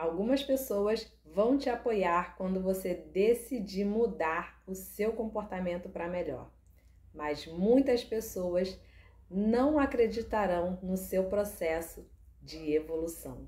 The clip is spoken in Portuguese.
Algumas pessoas vão te apoiar quando você decidir mudar o seu comportamento para melhor, mas muitas pessoas não acreditarão no seu processo de evolução.